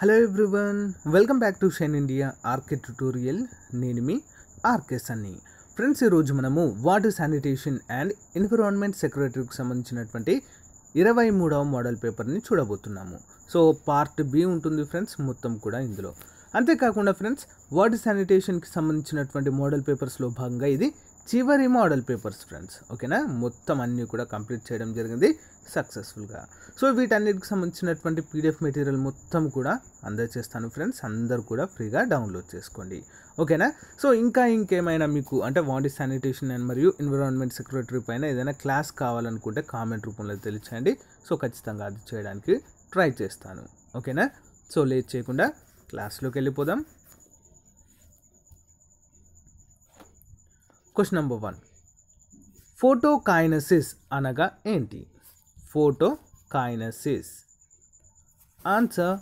hello everyone welcome back to shine India RK tutorial నేను మీ RK సన్ని friends ఈరోజు మనము వాటర్ శానిటేషన్ అండ్ ఎన్విరాన్మెంట్ సెక్రటరీకి సంబంధించినటువంటి ఇరవై మూడవ మోడల్ పేపర్ని చూడబోతున్నాము సో పార్ట్ బి ఉంటుంది ఫ్రెండ్స్ మొత్తం కూడా ఇందులో అంతేకాకుండా ఫ్రెండ్స్ వాటర్ శానిటేషన్కి సంబంధించినటువంటి మోడల్ పేపర్స్లో భాగంగా ఇది చివరి మోడల్ పేపర్స్ ఫ్రెండ్స్ ఓకేనా మొత్తం అన్నీ కూడా కంప్లీట్ చేయడం జరిగింది సక్సెస్ఫుల్గా సో వీటన్నిటికి సంబంధించినటువంటి పీడిఎఫ్ మెటీరియల్ మొత్తం కూడా అందజేస్తాను ఫ్రెండ్స్ అందరు కూడా ఫ్రీగా డౌన్లోడ్ చేసుకోండి ఓకేనా సో ఇంకా ఇంకేమైనా మీకు అంటే వాటర్ శానిటేషన్ అండ్ మరియు ఎన్విరాన్మెంట్ సెక్రటరీ పైన ఏదైనా క్లాస్ కావాలనుకుంటే కామెంట్ రూపంలో తెలియచేయండి సో ఖచ్చితంగా అది చేయడానికి ట్రై చేస్తాను ఓకేనా సో లేట్ చేయకుండా క్లాస్లోకి వెళ్ళిపోదాం క్వశ్చన్ నెంబర్ వన్ ఫోటోకాయినసిస్ అనగా ఏంటి photokinesis ఆన్సర్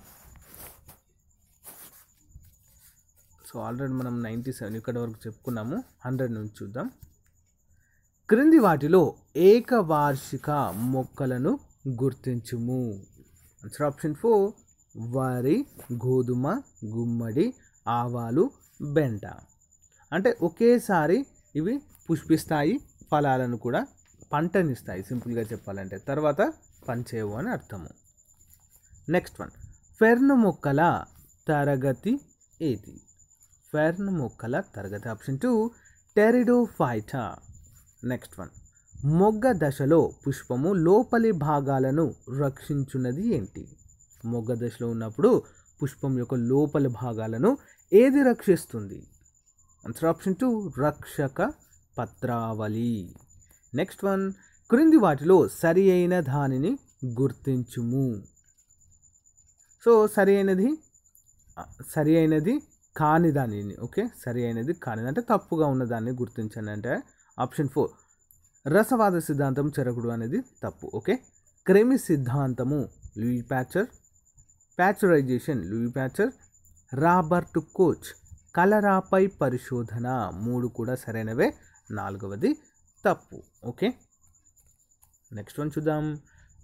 సో ఆల్రెడీ మనం నైంటీ సెవెన్ ఇక్కడ వరకు చెప్పుకున్నాము హండ్రెడ్ నుంచి చూద్దాం క్రింది వాటిలో ఏకవార్షిక మొక్కలను గుర్తించుము ఆన్సర్ ఆప్షన్ ఫోర్ వరి గోధుమ గుమ్మడి ఆవాలు బెంట అంటే ఒకేసారి ఇవి పుష్పిస్తాయి ఫలాలను కూడా పంటనిస్తాయి సింపుల్గా చెప్పాలంటే తర్వాత పనిచేయవు అని అర్థము నెక్స్ట్ వన్ ఫెర్న్ మొక్కల తరగతి ఏది ఫెర్న్ మొక్కల తరగతి ఆప్షన్ టూ ఫైటా నెక్స్ట్ వన్ మొగ్గ దశలో పుష్పము లోపలి భాగాలను రక్షించున్నది ఏంటి మొగ్గ దశలో ఉన్నప్పుడు పుష్పం యొక్క లోపలి భాగాలను ఏది రక్షిస్తుంది ఆన్సర్ ఆప్షన్ టూ రక్షక పత్రావళి నెక్స్ట్ వన్ క్రింది వాటిలో సరి అయిన దానిని గుర్తించుము సో సరి అయినది సరి అయినది కాని దానిని ఓకే సరి అయినది కాని అంటే తప్పుగా ఉన్న దాన్ని గుర్తించండి అంటే ఆప్షన్ ఫోర్ రసవాద సిద్ధాంతం చెరకుడు అనేది తప్పు ఓకే క్రిమి సిద్ధాంతము Louis Pasteur pasteurisation Louis Pasteur Robert Koch కలరాపై పరిశోధన మూడు కూడా సరైనవే నాలుగవది తప్పు ఓకే నెక్స్ట్ వన్ చూద్దాం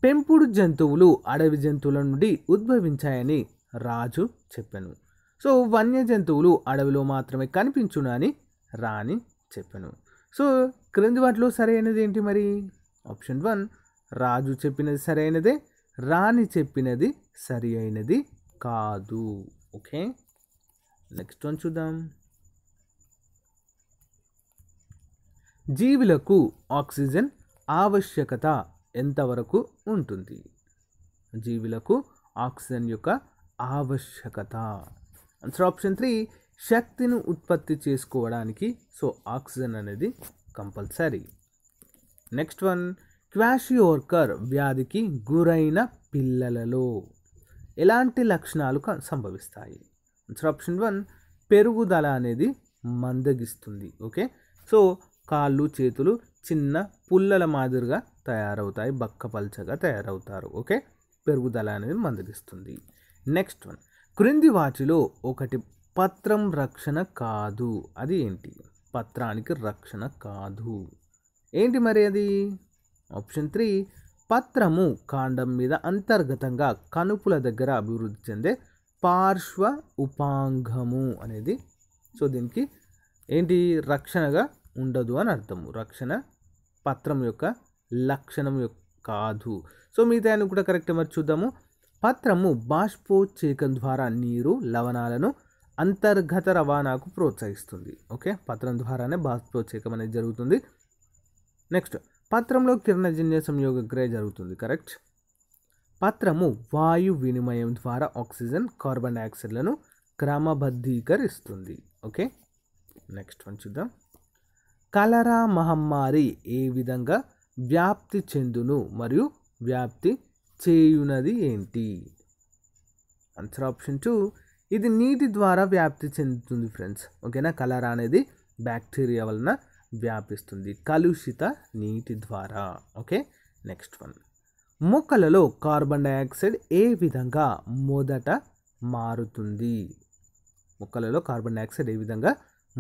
పెంపుడు జంతువులు అడవి జంతువుల నుండి ఉద్భవించాయని రాజు చెప్పాను సో వన్య జంతువులు అడవిలో మాత్రమే కనిపించును అని రాణి చెప్పాను సో క్రింది వాటిలో సరైనది ఏంటి మరి ఆప్షన్ వన్ రాజు చెప్పినది సరైనదే రాణి చెప్పినది సరి అయినది కాదు ఓకే నెక్స్ట్ వన్ చూద్దాం జీవులకు ఆక్సిజన్ ఆవశ్యకత ఎంతవరకు ఉంటుంది జీవులకు ఆక్సిజన్ యొక్క ఆవశ్యకత ఆన్సర్ ఆప్షన్ త్రీ శక్తిని ఉత్పత్తి చేసుకోవడానికి సో ఆక్సిజన్ అనేది కంపల్సరీ నెక్స్ట్ వన్ క్వాషియోర్కర్ వ్యాధికి గురైన పిల్లలలో ఎలాంటి లక్షణాలు సంభవిస్తాయి ఆన్సర్ ఆప్షన్ వన్ పెరుగుదల అనేది మందగిస్తుంది ఓకే సో కాళ్ళు చేతులు చిన్న పుల్లల మాదిరిగా తయారవుతాయి బక్కపల్చగా తయారవుతారు ఓకే పెరుగుదల అనేది మందగిస్తుంది నెక్స్ట్ వన్ క్రింది వాటిలో ఒకటి పత్రం రక్షణ కాదు అది ఏంటి పత్రానికి రక్షణ కాదు ఏంటి మరి అది ఆప్షన్ త్రీ పత్రము కాండం మీద అంతర్గతంగా కనుపుల దగ్గర అభివృద్ధి చెందే పార్శ్వ ఉపాంగము అనేది సో దీనికి ఏంటి రక్షణగా ఉండదు అని అర్థము రక్షణ పత్రం యొక్క లక్షణం కాదు సో మిగతా కూడా కరెక్ట్ మరి చూద్దాము పత్రము బాష్పోచ్చేకం ద్వారా నీరు లవణాలను అంతర్గత రవాణాకు ప్రోత్సహిస్తుంది ఓకే పత్రం ద్వారానే బాష్పోచ్చేకం అనేది జరుగుతుంది నెక్స్ట్ పత్రంలో కిరణజన్య సంయోగక్రియ జరుగుతుంది కరెక్ట్ పత్రము వాయు వినిమయం ద్వారా ఆక్సిజన్ కార్బన్ డైఆక్సైడ్లను క్రమబద్ధీకరిస్తుంది ఓకే నెక్స్ట్ వన్ చూద్దాం కలరా మహమ్మారి ఏ విధంగా వ్యాప్తి చెందును మరియు వ్యాప్తి చేయునది ఏంటి ఆన్సర్ ఆప్షన్ టూ ఇది నీటి ద్వారా వ్యాప్తి చెందుతుంది ఫ్రెండ్స్ ఓకేనా కలరా అనేది బ్యాక్టీరియా వలన వ్యాపిస్తుంది కలుషిత నీటి ద్వారా ఓకే నెక్స్ట్ వన్ మొక్కలలో కార్బన్ డయాక్సైడ్ ఏ విధంగా మొదట మారుతుంది మొక్కలలో కార్బన్ డైఆక్సైడ్ ఏ విధంగా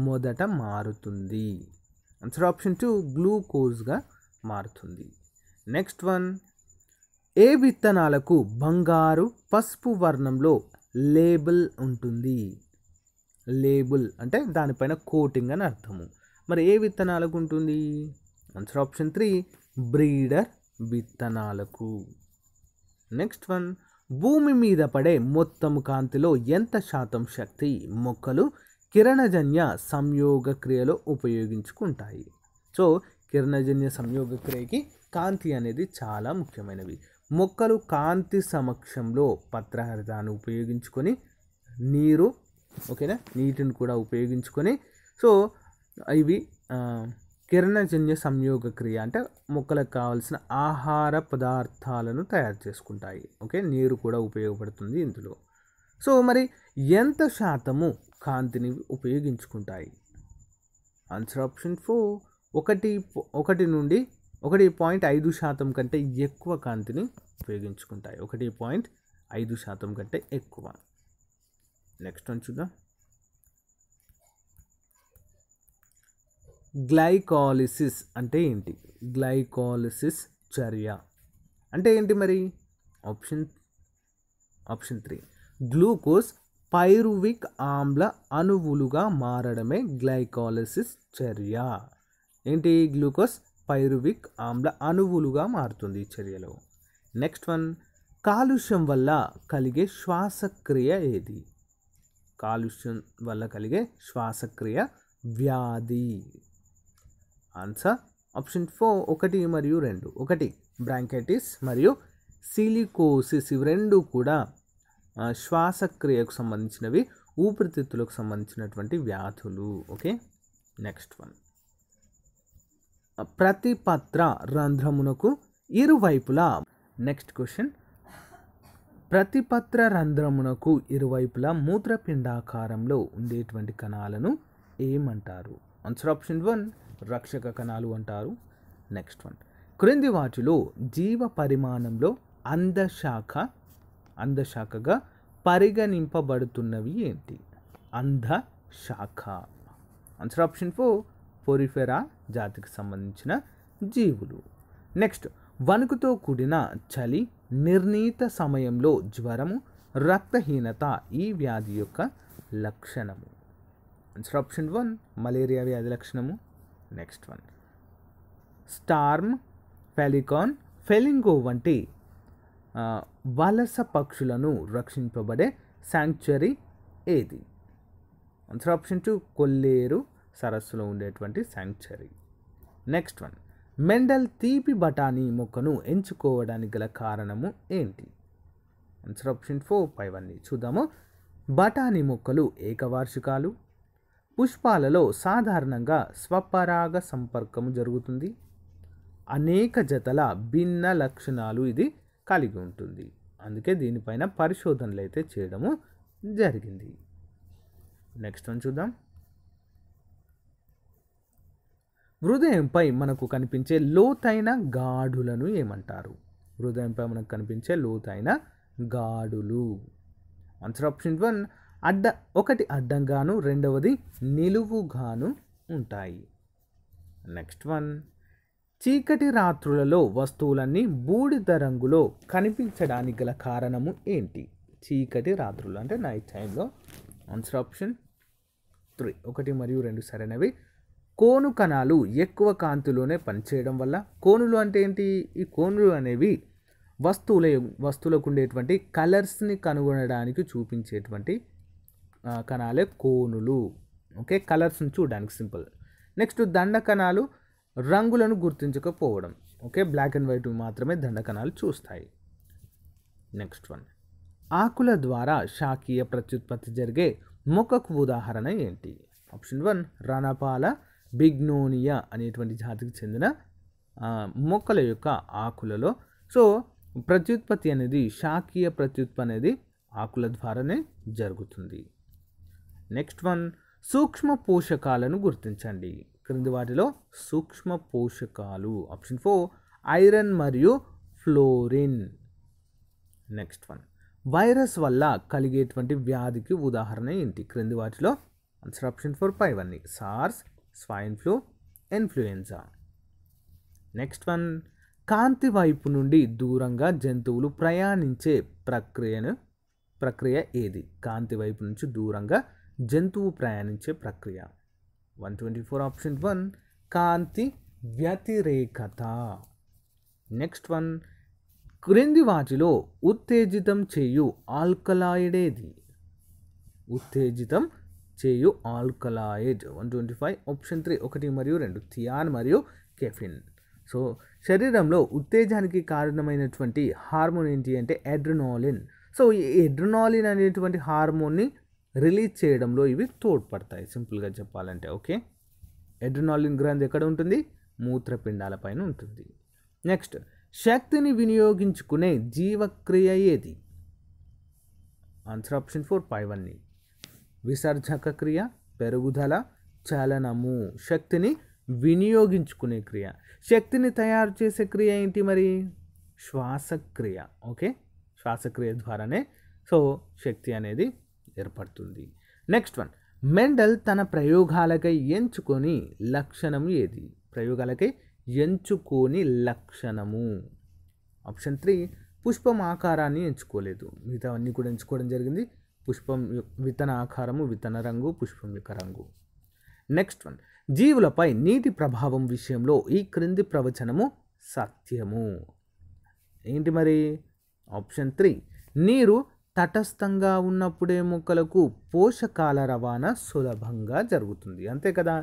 మొదట మారుతుంది ఆన్సర్ ఆప్షన్ టూ గ్లూకోజ్గా మారుతుంది నెక్స్ట్ వన్ ఏ విత్తనాలకు బంగారు పసుపు వర్ణంలో లేబుల్ ఉంటుంది లేబుల్ అంటే దానిపైన కోటింగ్ అని అర్థము మరి ఏ విత్తనాలకు ఉంటుంది ఆన్సర్ ఆప్షన్ త్రీ బ్రీడర్ విత్తనాలకు నెక్స్ట్ వన్ భూమి మీద పడే మొత్తం కాంతిలో ఎంత శాతం శక్తి మొక్కలు కిరణజన్య సంయోగ క్రియలో ఉపయోగించుకుంటాయి సో కిరణజన్య సంయోగ క్రియకి కాంతి అనేది చాలా ముఖ్యమైనవి మొక్కలు కాంతి సమక్షంలో పత్రహరితాన్ని ఉపయోగించుకొని నీరు ఓకేనా నీటిని కూడా ఉపయోగించుకొని సో ఇవి కిరణజన్య సంయోగ క్రియ అంటే మొక్కలకు కావలసిన ఆహార పదార్థాలను తయారు చేసుకుంటాయి ఓకే నీరు కూడా ఉపయోగపడుతుంది ఇందులో సో మరి ఎంత శాతము కాంతిని ఉపయోగించుకుంటాయి ఆన్సర్ ఆప్షన్ ఫోర్ ఒకటి ఒకటి నుండి ఒకటి పాయింట్ ఐదు శాతం కంటే ఎక్కువ కాంతిని ఉపయోగించుకుంటాయి ఒకటి పాయింట్ ఐదు శాతం కంటే ఎక్కువ నెక్స్ట్ వన్ చూద్దాం గ్లైకాలిసిస్ అంటే ఏంటి గ్లైకాలిసిస్ చర్య అంటే ఏంటి మరి option option three glucose pyruvic ఆమ్ల అణువులుగా మారడమే గ్లైకాలసిస్ చర్య ఏంటి గ్లూకోజ్ పైరువిక్ ఆమ్ల అణువులుగా మారుతుంది ఈ చర్యలో నెక్స్ట్ వన్ కాలుష్యం వల్ల కలిగే శ్వాసక్రియ ఏది కాలుష్యం వల్ల కలిగే శ్వాసక్రియ వ్యాధి ఆన్సర్ ఆప్షన్ ఫోర్ ఒకటి మరియు రెండు ఒకటి బ్రాంకెటిస్ మరియు సిలికోసిస్ ఇవి రెండు కూడా శ్వాసక్రియకు సంబంధించినవి ఊపిరితిత్తులకు సంబంధించినటువంటి వ్యాధులు ఓకే నెక్స్ట్ వన్ ప్రతిపత్ర రంధ్రమునకు ఇరువైపులా నెక్స్ట్ క్వశ్చన్ ప్రతిపత్ర రంధ్రమునకు ఇరువైపులా మూత్రపిండాకారంలో ఉండేటువంటి కణాలను ఏమంటారు ఆన్సర్ ఆప్షన్ వన్ రక్షక కణాలు అంటారు నెక్స్ట్ వన్ క్రింది వాటిలో జీవ పరిమాణంలో అందశాఖ అందశాఖగా పరిగణింపబడుతున్నవి ఏంటి అంధశాఖ ఆన్సర్ ఆప్షన్ ఫోర్ పొరిఫెరా జాతికి సంబంధించిన జీవులు నెక్స్ట్ వణుకుతో కూడిన చలి నిర్ణీత సమయంలో జ్వరము రక్తహీనత ఈ వ్యాధి యొక్క లక్షణము ఆన్సర్ ఆప్షన్ వన్ మలేరియా వ్యాధి లక్షణము next one stork pelican flamingo వంటి వలస పక్షులను రక్షింపబడే శాంక్చురీ ఏది ఆన్సర్ ఆప్షన్ టూ కొల్లేరు సరస్సులో ఉండేటువంటి శాంక్చురీ నెక్స్ట్ వన్ మెండల్ తీపి బఠానీ మొక్కను ఎంచుకోవడానికి గల కారణము ఏంటి ఆన్సర్ ఆప్షన్ ఫోర్ పైవన్నీ చూద్దాము బఠానీ మొక్కలు ఏకవార్షికాలు పుష్పాలలో సాధారణంగా స్వపరాగ సంపర్కము జరుగుతుంది అనేక జతల భిన్న లక్షణాలు ఇది కలిగి ఉంటుంది అందుకే దీనిపైన పరిశోధనలు అయితే చేయడము జరిగింది నెక్స్ట్ వన్ చూద్దాం హృదయంపై మనకు కనిపించే లోతైన గాడులను ఏమంటారు హృదయంపై మనకు కనిపించే లోతైన గాడులు ఆన్సర్ ఆప్షన్ వన్ అడ్డ ఒకటి అడ్డంగాను రెండవది నిలువుగాను ఉంటాయి నెక్స్ట్ వన్ చీకటి రాత్రులలో వస్తువులన్నీ బూడిద రంగులో కనిపించడానికి గల కారణము ఏంటి చీకటి రాత్రులు అంటే నైట్ టైంలో ఆన్సర్ ఆప్షన్ త్రీ ఒకటి మరియు రెండు సరైనవి కోను కణాలు ఎక్కువ కాంతిలోనే పనిచేయడం వల్ల కోనులు అంటే ఏంటి ఈ కోనులు అనేవి వస్తువుల వస్తువులకు ఉండేటువంటి కలర్స్ని కనుగొనడానికి చూపించేటువంటి కణాలే కోనులు ఓకే కలర్స్ని చూడడానికి సింపుల్ నెక్స్ట్ దండ కణాలు రంగులను గుర్తించకపోవడం ఓకే బ్లాక్ అండ్ వైట్ మాత్రమే దండకణాలు చూస్తాయి నెక్స్ట్ వన్ ఆకుల ద్వారా శాఖీయ ప్రత్యుత్పత్తి జరిగే మొక్కకు ఉదాహరణ ఏంటి ఆప్షన్ వన్ రణపాల బిగ్నోనియా అనేటువంటి జాతికి చెందిన మొక్కల యొక్క ఆకులలో సో ప్రత్యుత్పత్తి అనేది శాఖీయ ప్రత్యుత్పత్తి అనేది ఆకుల ద్వారానే జరుగుతుంది నెక్స్ట్ వన్ సూక్ష్మ పోషకాలను గుర్తించండి క్రింది వాటిలో సూక్ష్మ పోషకాలు ఆప్షన్ ఫోర్ ఐరన్ మరియు ఫ్లోరిన్ నెక్స్ట్ వన్ వైరస్ వల్ల కలిగేటువంటి వ్యాధికి ఉదాహరణ ఏంటి క్రింది వాటిలో ఆన్సర్ ఆప్షన్ ఫోర్ పై one SARS swine flu influenza next one కాంతి వైపు నుండి దూరంగా జంతువులు ప్రయాణించే ప్రక్రియను ప్రక్రియ ఏది కాంతి వైపు నుంచి దూరంగా జంతువు ప్రయాణించే ప్రక్రియ one twenty four option one కాంతి వ్యతిరేకత నెక్స్ట్ వన్ క్రింది వాటిలో ఉత్తేజితం చేయు ఆల్కలాయిడేది ఉత్తేజితం చేయు alkaloid one twenty five option three ఒకటి మరియు రెండు థియాన్ మరియు కెఫిన్ సో శరీరంలో ఉత్తేజానికి కారణమైనటువంటి హార్మోన్ ఏంటి అంటే ఎడ్రనాలిన్ సో ఈ ఎడ్రనాలిన్ అనేటువంటి హార్మోన్ని రిలీజ్ చేయడంలో ఇవి తోడ్పడతాయి సింపుల్గా చెప్పాలంటే ఓకే ఎడ్రినాలిన్ గ్రంథి ఎక్కడ ఉంటుంది మూత్రపిండాలపైన ఉంటుంది నెక్స్ట్ శక్తిని వినియోగించుకునే జీవక్రియ ఏది ఆన్సర్ ఆప్షన్ ఫోర్ పైవన్నీ విసర్జక క్రియ పెరుగుదల చలనము శక్తిని వినియోగించుకునే క్రియ శక్తిని తయారు చేసే క్రియ ఏంటి మరి శ్వాసక్రియ ఓకే శ్వాసక్రియ ద్వారానే సో శక్తి అనేది ఏర్పడుతుంది నెక్స్ట్ వన్ మెండల్ తన ప్రయోగాలకై ఎంచుకొని లక్షణము ఏది ప్రయోగాలకై ఎంచుకొని లక్షణము ఆప్షన్ త్రీ పుష్పం ఆకారాన్ని ఎంచుకోలేదు మిగతా అన్నీ కూడా ఎంచుకోవడం జరిగింది పుష్పం విత్తన ఆకారము విత్తన రంగు పుష్పం యొక్క రంగు నెక్స్ట్ వన్ జీవులపై నీటి ప్రభావం విషయంలో ఈ క్రింది ప్రవచనము సత్యము ఏంటి మరి ఆప్షన్ త్రీ నీరు తటస్థంగా ఉన్నప్పుడే మొక్కలకు పోషకాల రవాణా సులభంగా జరుగుతుంది అంతే కదా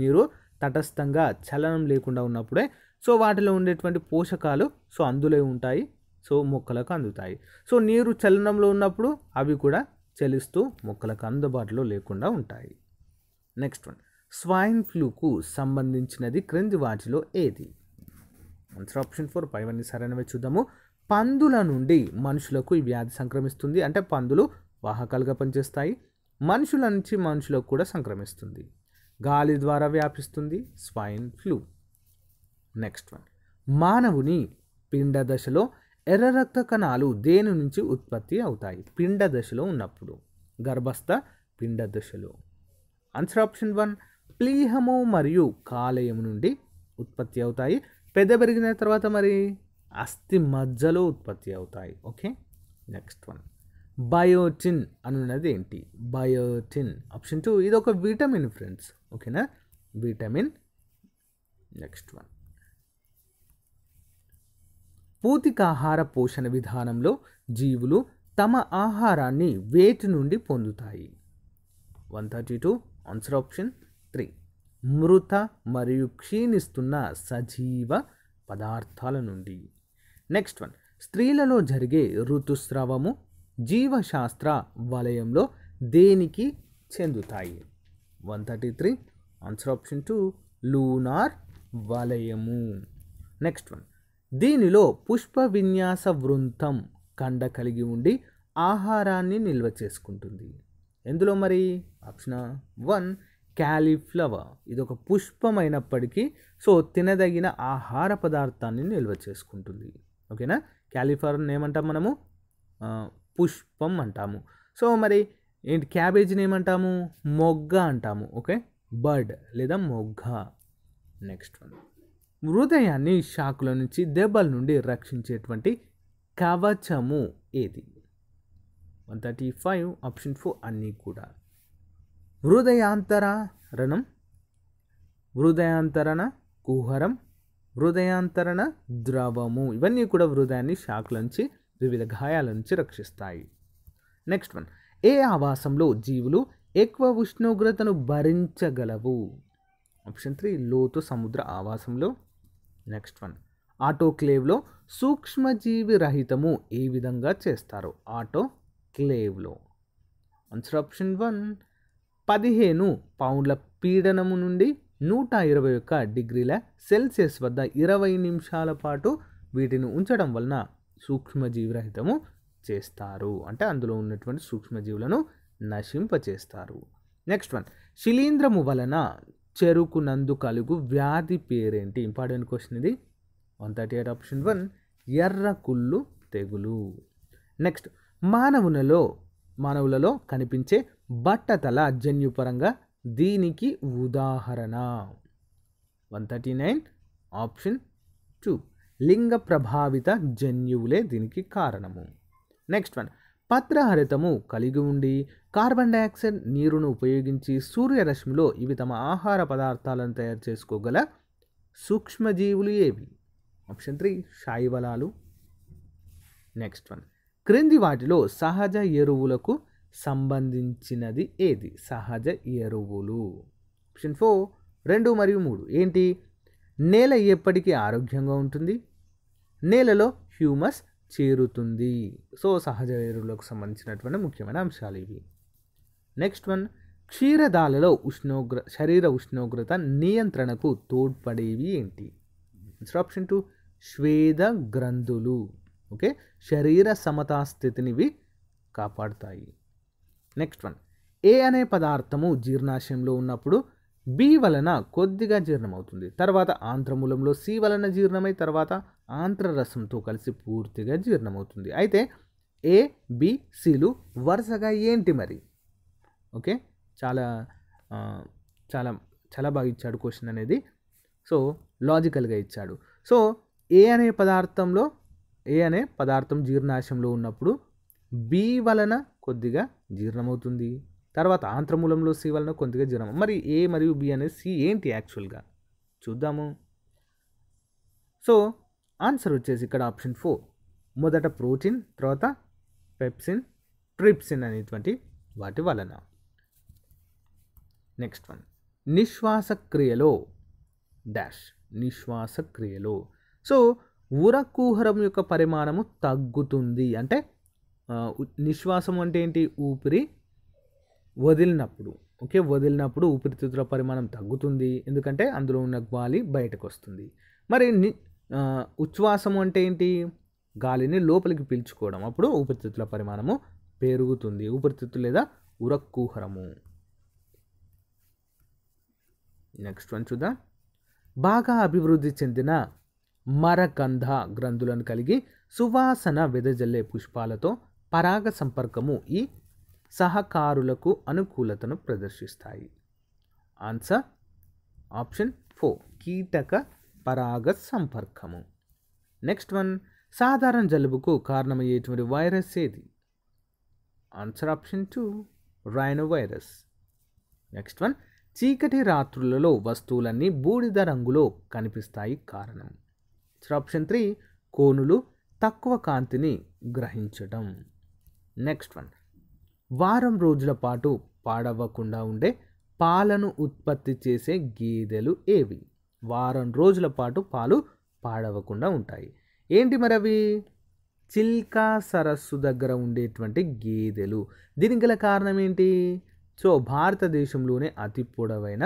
నీరు తటస్థంగా చలనం లేకుండా ఉన్నప్పుడే సో వాటిలో ఉండేటువంటి పోషకాలు సో అందులో ఉంటాయి సో మొక్కలకు అందుతాయి సో నీరు చలనంలో ఉన్నప్పుడు అవి కూడా చలిస్తూ మొక్కలకు అందుబాటులో లేకుండా ఉంటాయి నెక్స్ట్ వన్ స్వైన్ ఫ్లూకు సంబంధించినది క్రింది వాటిలో ఏది ఆన్సర్ ఆప్షన్ ఫోర్ వన్ సరైనవే చూద్దాము పందుల నుండి మనుషులకు ఈ వ్యాధి సంక్రమిస్తుంది అంటే పందులు వాహకాలుగా పనిచేస్తాయి మనుషుల నుంచి మనుషులకు కూడా సంక్రమిస్తుంది గాలి ద్వారా వ్యాపిస్తుంది స్వైన్ ఫ్లూ నెక్స్ట్ వన్ మానవుని పిండ దశలో ఎర్ర రక్త కణాలు దేని నుంచి ఉత్పత్తి అవుతాయి పిండ దశలో ఉన్నప్పుడు గర్భస్థ పిండ దశలో ఆన్సర్ ఆప్షన్ వన్ ప్లీహము మరియు కాలేయము నుండి ఉత్పత్తి అవుతాయి పెద్ద పెరిగిన తర్వాత మరి అస్థి మజ్జలో ఉత్పత్తి అవుతాయి ఓకే నెక్స్ట్ వన్ బయోటిన్ అనున్నది ఏంటి బయోటిన్ ఆప్షన్ టూ ఇది ఒక విటమిన్ ఫ్రెండ్స్ ఓకేనా విటమిన్ నెక్స్ట్ వన్ పూతికాహార పోషణ విధానంలో జీవులు తమ ఆహారాన్ని వేటి నుండి పొందుతాయి one thirty two answer option three మృత మరియు క్షీణిస్తున్న సజీవ పదార్థాల నుండి నెక్స్ట్ వన్ స్త్రీలలో జరిగే ఋతుస్రావము జీవశాస్త్ర వలయంలో దేనికి చెందుతాయి one thirty three answer option two lunar వలయము నెక్స్ట్ వన్ దీనిలో పుష్ప విన్యాస వృంతం కండ కలిగి ఉండి ఆహారాన్ని నిల్వ చేసుకుంటుంది ఎందులో మరి ఆప్షన్ వన్ క్యాలీఫ్లవర్ ఇది ఒక పుష్పమైనప్పటికీ సో తినదగిన ఆహార పదార్థాన్ని నిల్వ చేసుకుంటుంది ఓకేనా క్యాలిఫ్లవర్ ఏమంటాం మనము పుష్పం అంటాము సో మరి ఏంటి క్యాబేజీని ఏమంటాము మొగ్గ అంటాము ఓకే బర్డ్ లేదా మొగ్గ నెక్స్ట్ వన్ హృదయాన్ని షాకుల నుంచి దెబ్బల నుండి రక్షించేటువంటి కవచము ఏది one thirty five option four అన్నీ కూడా హృదయాంతర రణం హృదయాంతరణ కుహరం హృదయాంతరణ ద్రవము ఇవన్నీ కూడా హృదయాన్ని షాక్ నుంచి వివిధ గాయాల నుంచి రక్షిస్తాయి నెక్స్ట్ వన్ ఏ ఆవాసంలో జీవులు ఎక్కువ ఉష్ణోగ్రతను భరించగలవు ఆప్షన్ త్రీ లోతు సముద్ర ఆవాసంలో నెక్స్ట్ వన్ ఆటోక్లేవ్లో సూక్ష్మజీవి రహితము ఏ విధంగా చేస్తారు ఆటో క్లేవ్లో ఆన్సర్ ఆప్షన్ వన్ పదిహేను పౌండ్ల పీడనము నుండి నూట ఇరవై ఒక్క డిగ్రీల సెల్సియస్ వద్ద ఇరవై నిమిషాల పాటు వీటిని ఉంచడం వలన సూక్ష్మజీవిరహితము చేస్తారు అంటే అందులో ఉన్నటువంటి సూక్ష్మజీవులను నశింపచేస్తారు నెక్స్ట్ వన్ శిలీంద్రము వలన చెరుకు నందు కలుగు వ్యాధి పేరేంటి ఇంపార్టెంట్ క్వశ్చన్ ఇది one thirty eight option one ఎర్ర కుళ్ళు తెగులు నెక్స్ట్ మానవులలో మానవులలో కనిపించే బట్టతల జన్యుపరంగా దీనికి ఉదాహరణ one thirty nine option two లింగ ప్రభావిత జన్యువులే దీనికి కారణము నెక్స్ట్ వన్ పత్రహరితము కలిగి ఉండి కార్బన్ డైఆక్సైడ్ నీరును ఉపయోగించి సూర్యరశ్మిలో ఇవి తమ ఆహార పదార్థాలను తయారు చేసుకోగల సూక్ష్మజీవులు ఏవి ఆప్షన్ త్రీ శాయివలాలు నెక్స్ట్ వన్ క్రింది వాటిలో సహజ ఎరువులకు సంబంధించినది ఏది సహజ ఎరువులు ఆప్షన్ ఫోర్ రెండు మరియు మూడు ఏంటి నేల ఎప్పటికీ ఆరోగ్యంగా ఉంటుంది నేలలో హ్యూమస్ చేరుతుంది సో సహజ ఎరువులకు సంబంధించినటువంటి ముఖ్యమైన అంశాలు ఇవి నెక్స్ట్ వన్ క్షీరదాలలో ఉష్ణోగ్ర శరీర ఉష్ణోగ్రత నియంత్రణకు తోడ్పడేవి ఏంటి ఆప్షన్ టూ శ్వేద గ్రంథులు ఓకే శరీర సమతా స్థితినివి కాపాడుతాయి నెక్స్ట్ వన్ ఏ అనే పదార్థము జీర్ణాశయంలో ఉన్నప్పుడు బి వలన కొద్దిగా జీర్ణమవుతుంది తర్వాత ఆంధ్రమూలంలో సి వలన జీర్ణమై తర్వాత ఆంత్రరసంతో కలిసి పూర్తిగా జీర్ణమవుతుంది అయితే ఏ బి సిలు వరుసగా ఏంటి మరి ఓకే చాలా చాలా చాలా బాగా ఇచ్చాడు క్వశ్చన్ అనేది సో లాజికల్గా ఇచ్చాడు సో ఏ అనే పదార్థంలో ఏ అనే పదార్థం జీర్ణాశయంలో ఉన్నప్పుడు బి వలన కొద్దిగా జీర్ణమవుతుంది తర్వాత ఆంత్రమూలంలో సి వలన కొద్దిగా జీర్ణం మరి ఏ మరియు బి అనేది సి ఏంటి యాక్చువల్గా చూద్దాము సో ఆన్సర్ వచ్చేసి ఇక్కడ ఆప్షన్ ఫోర్ మొదట ప్రోటీన్ తర్వాత పెప్సిన్ ట్రిప్సిన్ అనేటువంటి వాటి వలన నెక్స్ట్ వన్ నిశ్వాసక్రియలో డాష్ నిశ్వాసక్రియలో సో ఉరకూహరం యొక్క పరిమాణము తగ్గుతుంది అంటే నిశ్వాసం అంటే ఏంటి ఊపిరి వదిలినప్పుడు ఓకే వదిలినప్పుడు ఊపిరితిత్తుల పరిమాణం తగ్గుతుంది ఎందుకంటే అందులో ఉన్న గాలి బయటకు వస్తుంది మరి ఉచ్ఛ్వాసం అంటే ఏంటి గాలిని లోపలికి పీల్చుకోవడం అప్పుడు ఊపిరితిత్తుల పరిమాణము పెరుగుతుంది ఊపిరితిత్తు లేదా ఉరక్కుహరము నెక్స్ట్ వన్ చూద్దాం బాగా అభివృద్ధి చెందిన మరకంధ గ్రంథులను కలిగి సువాసన వెదజల్లే పుష్పాలతో పరాగ సంపర్కము ఈ సహకారులకు అనుకూలతను ప్రదర్శిస్తాయి ఆన్సర్ ఆప్షన్ ఫోర్ కీటక పరాగ సంపర్కము నెక్స్ట్ వన్ సాధారణ జలుబుకు కారణమయ్యేటువంటి వైరస్ ఏది answer option two rhinovirus next one చీకటి రాత్రులలో వస్తువులన్నీ బూడిద రంగులో కనిపిస్తాయి కారణం ఆప్షన్ త్రీ కోనులు తక్కువ కాంతిని గ్రహించడం నెక్స్ట్ వన్ వారం రోజుల పాటు పాడవ్వకుండా ఉండే పాలను ఉత్పత్తి చేసే గేదెలు ఏవి వారం రోజుల పాటు పాలు పాడవకుండా ఉంటాయి ఏంటి మరి అవి చిల్కా సరస్సు దగ్గర ఉండేటువంటి గేదెలు దీనికి గల కారణం ఏంటి సో భారతదేశంలోనే అతి పొడవైన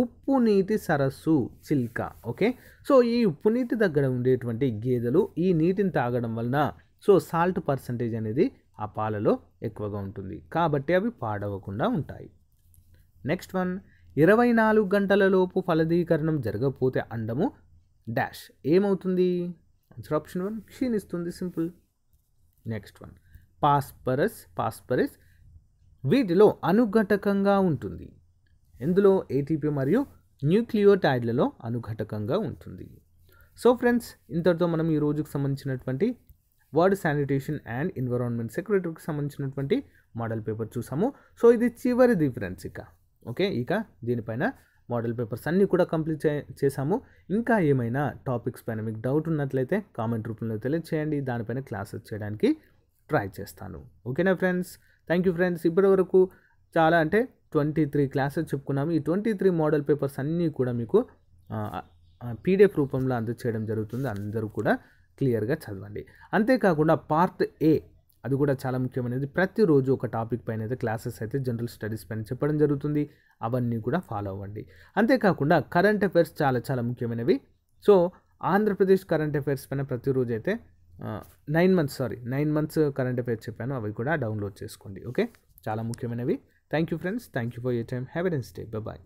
ఉప్పు నీటి సరస్సు చిల్కా ఓకే సో ఈ ఉప్పు నీటి దగ్గర ఉండేటువంటి గేదెలు ఈ నీటిని తాగడం వలన సో సాల్ట్ పర్సంటేజ్ అనేది ఆ పాలలో ఎక్కువగా ఉంటుంది కాబట్టి అవి పాడవకుండా ఉంటాయి నెక్స్ట్ వన్ ఇరవై నాలుగు గంటలలోపు ఫలదీకరణం జరగకపోతే అండము డాష్ ఏమవుతుంది ఆన్సర్ ఆప్షన్ వన్ క్షీణిస్తుంది simple next one phosphorus phosphorus వీటిలో అనుఘటకంగా ఉంటుంది ఇందులో ఏటీపీ మరియు న్యూక్లియోటైడ్లలో అనుఘటకంగా ఉంటుంది సో ఫ్రెండ్స్ ఇంతటితో మనం ఈ రోజుకు సంబంధించినటువంటి వర్డ్ శానిటేషన్ అండ్ ఎన్విరాన్మెంట్ సెక్రటరీకి సంబంధించినటువంటి మోడల్ పేపర్ చూసాము సో ఇది చివరి ఫ్రెండ్స్ ఇక ఓకే ఇక దీనిపైన మోడల్ పేపర్స్ అన్నీ కూడా కంప్లీట్ చే చేసాము ఇంకా ఏమైనా టాపిక్స్ పైన మీకు డౌట్ ఉన్నట్లయితే కామెంట్ రూపంలో తెలియచేయండి దానిపైన క్లాసెస్ చేయడానికి ట్రై చేస్తాను ఓకేనా ఫ్రెండ్స్ థ్యాంక్ యూ ఫ్రెండ్స్ ఇప్పటివరకు చాలా అంటే ట్వంటీ త్రీ క్లాసెస్ చెప్పుకున్నాము ఈ ట్వంటీ త్రీ మోడల్ పేపర్స్ అన్నీ కూడా మీకు పీడిఎఫ్ రూపంలో అందచేయడం జరుగుతుంది అందరూ కూడా క్లియర్గా చదవండి అంతేకాకుండా పార్ట్ ఏ అది కూడా చాలా ముఖ్యమైనది ప్రతిరోజు ఒక టాపిక్ పైన అయితే క్లాసెస్ అయితే జనరల్ స్టడీస్ పైన చెప్పడం జరుగుతుంది అవన్నీ కూడా ఫాలో అవ్వండి అంతేకాకుండా కరెంట్ అఫైర్స్ చాలా చాలా ముఖ్యమైనవి సో ఆంధ్రప్రదేశ్ కరెంట్ అఫైర్స్ పైన ప్రతిరోజు అయితే nine months sorry nine months current affairs చెప్పాను అవి కూడా డౌన్లోడ్ చేసుకోండి ఓకే చాలా ముఖ్యమైనవి thank you friends thank you for your time have a nice day bye